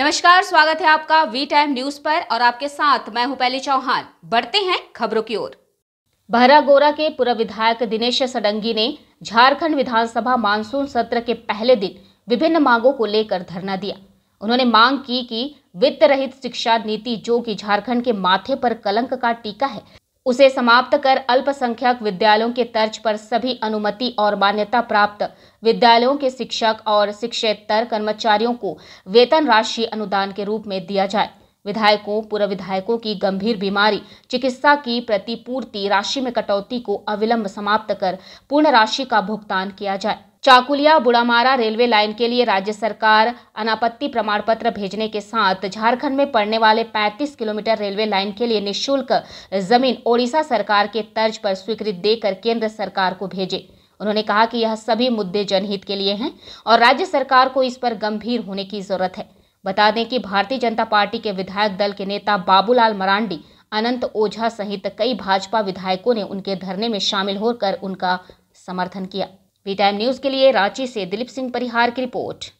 नमस्कार स्वागत है आपका वी टाइम न्यूज पर और आपके साथ मैं हूं पहली चौहान बढ़ते हैं खबरों की ओर बहरा गोरा के पूर्व विधायक दिनेश सडंगी ने झारखंड विधानसभा मानसून सत्र के पहले दिन विभिन्न मांगों को लेकर धरना दिया उन्होंने मांग की कि वित्त रहित शिक्षा नीति जो कि झारखंड के माथे पर कलंक का टीका है उसे समाप्त कर अल्पसंख्यक विद्यालयों के तर्ज पर सभी अनुमति और मान्यता प्राप्त विद्यालयों के शिक्षक और शिक्षेतर कर्मचारियों को वेतन राशि अनुदान के रूप में दिया जाए विधायकों पूर्व विधायकों की गंभीर बीमारी चिकित्सा की प्रतिपूर्ति राशि में कटौती को अविलंब समाप्त कर पूर्ण राशि का भुगतान किया जाए चाकुलिया बुड़ामारा रेलवे लाइन के लिए राज्य सरकार अनापत्ति प्रमाण पत्र भेजने के साथ झारखंड में पड़ने वाले 35 किलोमीटर रेलवे लाइन के लिए निशुल्क जमीन ओडिशा सरकार के तर्ज पर स्वीकृत देकर केंद्र सरकार को भेजे उन्होंने कहा कि यह सभी मुद्दे जनहित के लिए हैं और राज्य सरकार को इस पर गंभीर होने की जरूरत है बता दें कि भारतीय जनता पार्टी के विधायक दल के नेता बाबूलाल मरांडी अनंत ओझा सहित कई भाजपा विधायकों ने उनके धरने में शामिल होकर उनका समर्थन किया टाइम न्यूज़ के लिए रांची से दिलीप सिंह परिहार की रिपोर्ट